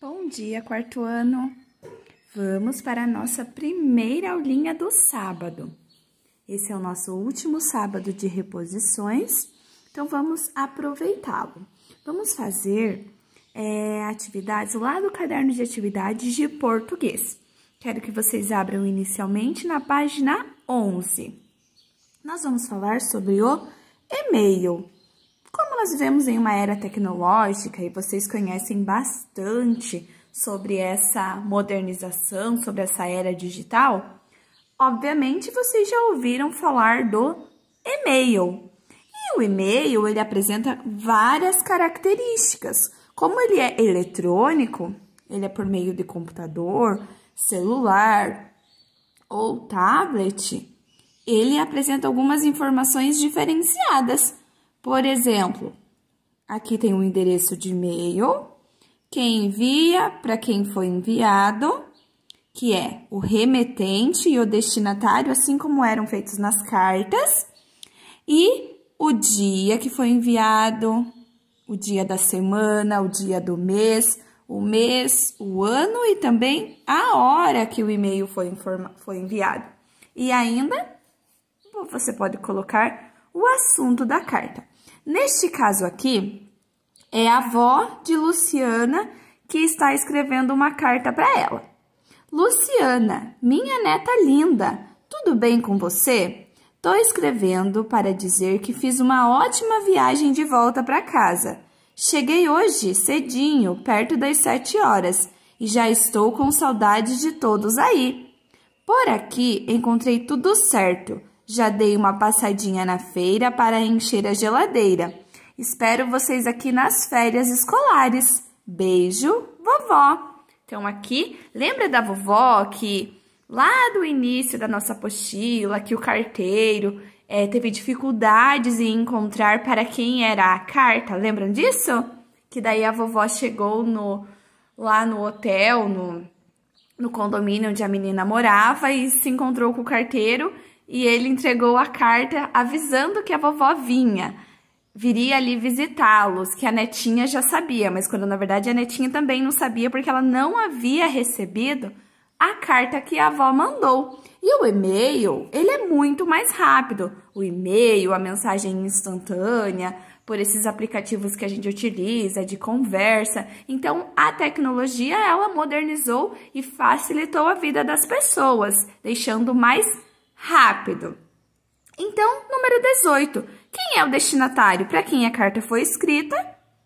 Bom dia, quarto ano! Vamos para a nossa primeira aulinha do sábado. Esse é o nosso último sábado de reposições, então vamos aproveitá-lo. Vamos fazer é, atividades lá do caderno de atividades de português. Quero que vocês abram inicialmente na página 11. Nós vamos falar sobre o e-mail nós vivemos em uma era tecnológica e vocês conhecem bastante sobre essa modernização, sobre essa era digital, obviamente vocês já ouviram falar do e-mail. E o e-mail, ele apresenta várias características. Como ele é eletrônico, ele é por meio de computador, celular ou tablet, ele apresenta algumas informações diferenciadas por exemplo, aqui tem o um endereço de e-mail, quem envia, para quem foi enviado, que é o remetente e o destinatário, assim como eram feitos nas cartas, e o dia que foi enviado, o dia da semana, o dia do mês, o mês, o ano e também a hora que o e-mail foi, foi enviado. E ainda você pode colocar o assunto da carta. Neste caso aqui, é a avó de Luciana que está escrevendo uma carta para ela. Luciana, minha neta linda, tudo bem com você? Tô escrevendo para dizer que fiz uma ótima viagem de volta para casa. Cheguei hoje cedinho, perto das sete horas, e já estou com saudade de todos aí. Por aqui encontrei tudo certo. Já dei uma passadinha na feira para encher a geladeira. Espero vocês aqui nas férias escolares. Beijo, vovó! Então, aqui, lembra da vovó que lá do início da nossa apostila, que o carteiro é, teve dificuldades em encontrar para quem era a carta? Lembram disso? Que daí a vovó chegou no, lá no hotel, no, no condomínio onde a menina morava e se encontrou com o carteiro e ele entregou a carta avisando que a vovó vinha. Viria ali visitá-los, que a netinha já sabia, mas quando na verdade a netinha também não sabia porque ela não havia recebido a carta que a avó mandou. E o e-mail, ele é muito mais rápido. O e-mail, a mensagem instantânea, por esses aplicativos que a gente utiliza de conversa. Então, a tecnologia ela modernizou e facilitou a vida das pessoas, deixando mais rápido. Então, número 18. Quem é o destinatário para quem a carta foi escrita?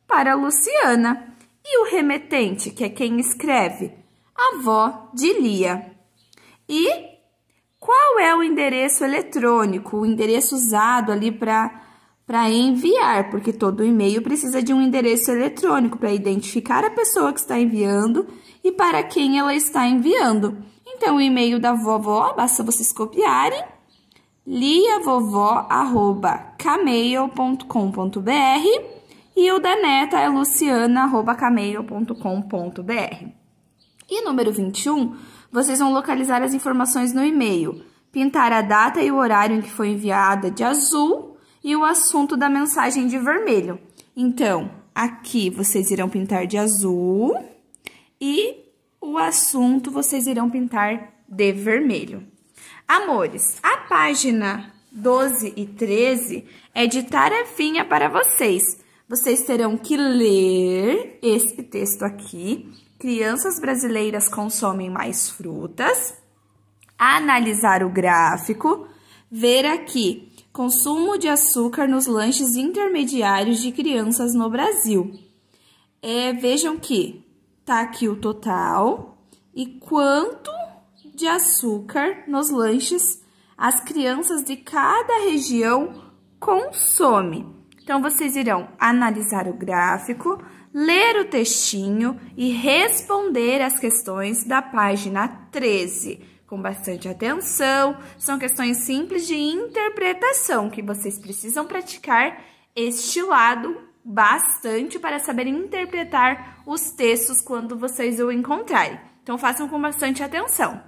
Para Luciana. E o remetente, que é quem escreve? A avó de Lia. E qual é o endereço eletrônico, o endereço usado ali para para enviar, porque todo e-mail precisa de um endereço eletrônico para identificar a pessoa que está enviando e para quem ela está enviando. Então, o e-mail da vovó, basta vocês copiarem. liavovó.cameo.com.br e o da neta é luciana.cameo.com.br. E número 21, vocês vão localizar as informações no e-mail, pintar a data e o horário em que foi enviada de azul e o assunto da mensagem de vermelho. Então, aqui vocês irão pintar de azul e o assunto vocês irão pintar de vermelho. Amores, a página 12 e 13 é de tarefinha para vocês. Vocês terão que ler esse texto aqui. Crianças brasileiras consomem mais frutas. Analisar o gráfico. Ver aqui, consumo de açúcar nos lanches intermediários de crianças no Brasil. É, vejam que tá aqui o total e quanto de açúcar nos lanches as crianças de cada região consomem. Então, vocês irão analisar o gráfico, ler o textinho e responder as questões da página 13 com bastante atenção. São questões simples de interpretação que vocês precisam praticar este lado bastante para saber interpretar os textos quando vocês o encontrarem. Então, façam com bastante atenção.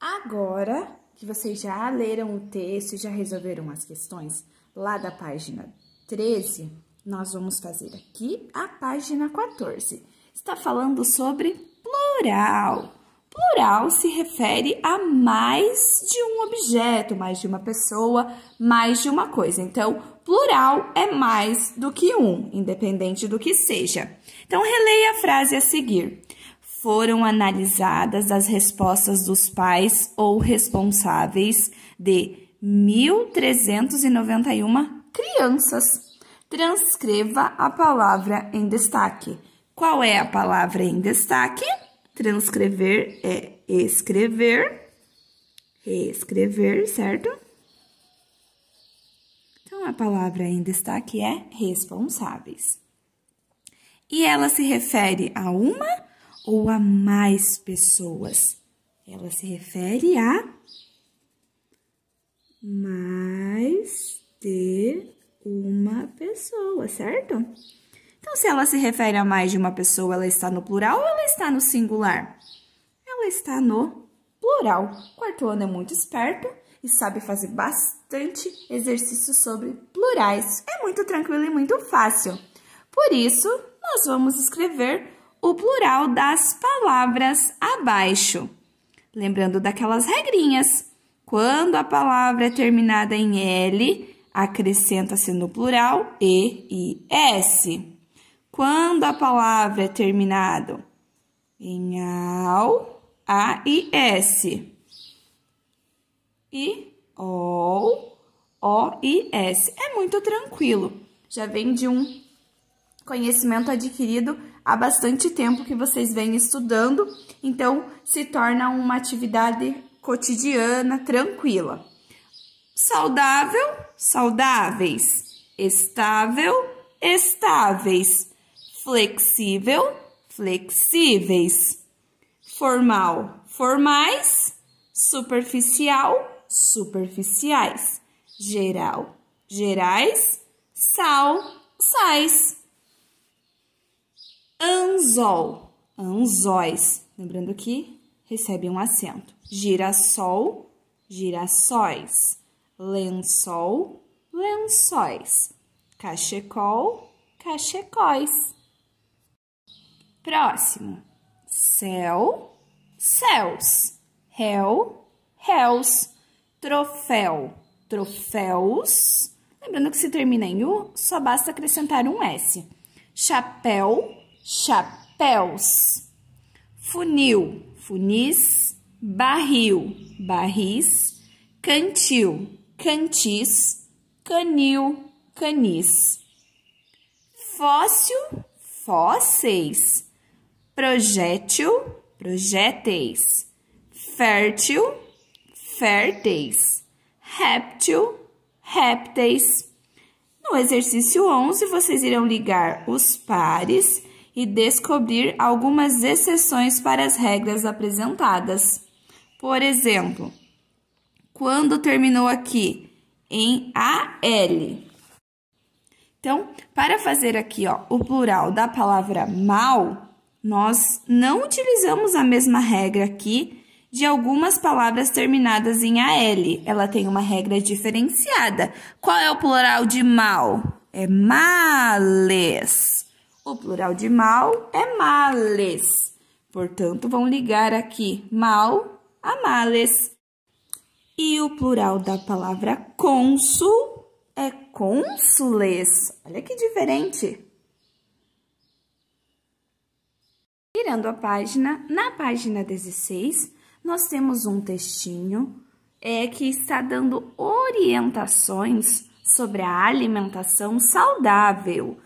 Agora que vocês já leram o texto e já resolveram as questões lá da página 13, nós vamos fazer aqui a página 14. Está falando sobre plural. Plural se refere a mais de um objeto, mais de uma pessoa, mais de uma coisa. Então, plural é mais do que um, independente do que seja. Então, releia a frase a seguir. Foram analisadas as respostas dos pais ou responsáveis de 1.391 crianças. Transcreva a palavra em destaque. Qual é a palavra em destaque? Transcrever é escrever, reescrever, certo? Então, a palavra em destaque é responsáveis. E ela se refere a uma ou a mais pessoas? Ela se refere a mais de uma pessoa, certo? Então, se ela se refere a mais de uma pessoa, ela está no plural ou ela está no singular? Ela está no plural. O quarto ano é muito esperto e sabe fazer bastante exercício sobre plurais. É muito tranquilo e muito fácil. Por isso, nós vamos escrever o plural das palavras abaixo. Lembrando daquelas regrinhas. Quando a palavra é terminada em L, acrescenta-se no plural E e S. Quando a palavra é terminada em AL, A e S. E OL, O e S. É muito tranquilo. Já vem de um conhecimento adquirido há bastante tempo que vocês vêm estudando, então se torna uma atividade cotidiana, tranquila. Saudável, saudáveis. Estável, estáveis flexível, flexíveis. Formal, formais. Superficial, superficiais. Geral, gerais. Sal, sais. Anzol, anzóis. Lembrando que recebe um acento. Girassol, girassóis. Lençol, lençóis. Cachecol, cachecóis. Próximo. Céu, céus. Réu, réus. Troféu, troféus. Lembrando que se termina em U, só basta acrescentar um S. Chapéu, chapéus. Funil, funis. Barril, barris. Cantil, cantis. Canil, canis. Fóssil, fósseis projétil, projéteis, fértil, férteis, réptil, répteis. No exercício 11, vocês irão ligar os pares e descobrir algumas exceções para as regras apresentadas. Por exemplo, quando terminou aqui em AL. Então, para fazer aqui ó, o plural da palavra mal, nós não utilizamos a mesma regra aqui de algumas palavras terminadas em AL. Ela tem uma regra diferenciada. Qual é o plural de mal? É males. O plural de mal é males. Portanto, vão ligar aqui mal a males. E o plural da palavra cônsul é cônsules. Olha que diferente. Virando a página, na página 16, nós temos um textinho é, que está dando orientações sobre a alimentação saudável.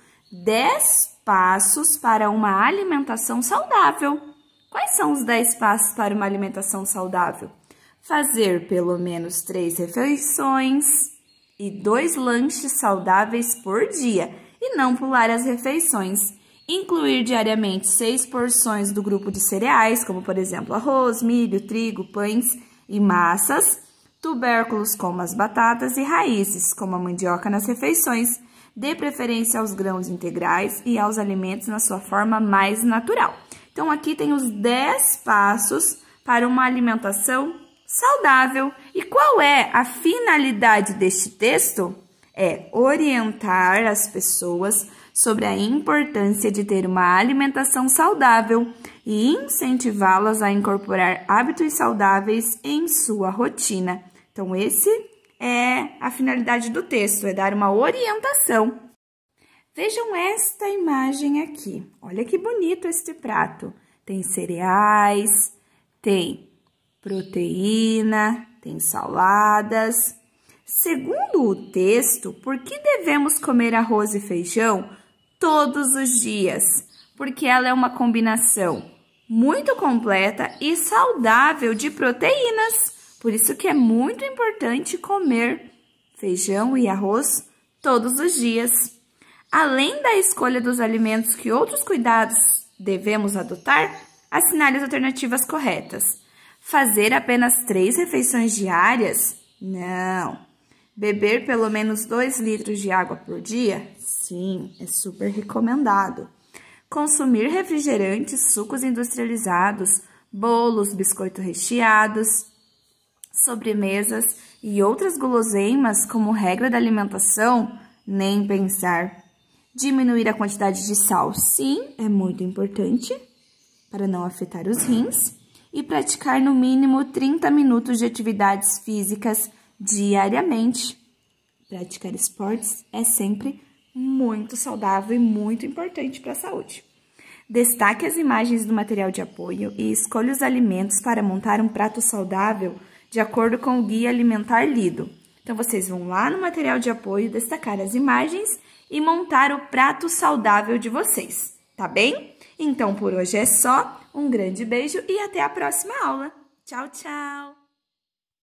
10 passos para uma alimentação saudável. Quais são os 10 passos para uma alimentação saudável? Fazer pelo menos 3 refeições e 2 lanches saudáveis por dia e não pular as refeições. Incluir diariamente seis porções do grupo de cereais, como por exemplo arroz, milho, trigo, pães e massas, tubérculos como as batatas e raízes, como a mandioca nas refeições. Dê preferência aos grãos integrais e aos alimentos na sua forma mais natural. Então, aqui tem os 10 passos para uma alimentação saudável. E qual é a finalidade deste texto? é orientar as pessoas sobre a importância de ter uma alimentação saudável e incentivá-las a incorporar hábitos saudáveis em sua rotina. Então, esse é a finalidade do texto, é dar uma orientação. Vejam esta imagem aqui. Olha que bonito este prato. Tem cereais, tem proteína, tem saladas, Segundo o texto, por que devemos comer arroz e feijão todos os dias? Porque ela é uma combinação muito completa e saudável de proteínas. Por isso que é muito importante comer feijão e arroz todos os dias. Além da escolha dos alimentos, que outros cuidados devemos adotar? Assinale as alternativas corretas. Fazer apenas três refeições diárias? Não. Beber pelo menos 2 litros de água por dia? Sim, é super recomendado. Consumir refrigerantes, sucos industrializados, bolos, biscoitos recheados, sobremesas e outras guloseimas como regra da alimentação? Nem pensar. Diminuir a quantidade de sal? Sim, é muito importante para não afetar os rins. E praticar no mínimo 30 minutos de atividades físicas diariamente. Praticar esportes é sempre muito saudável e muito importante para a saúde. Destaque as imagens do material de apoio e escolha os alimentos para montar um prato saudável de acordo com o guia alimentar lido. Então, vocês vão lá no material de apoio, destacar as imagens e montar o prato saudável de vocês, tá bem? Então, por hoje é só. Um grande beijo e até a próxima aula. Tchau, tchau!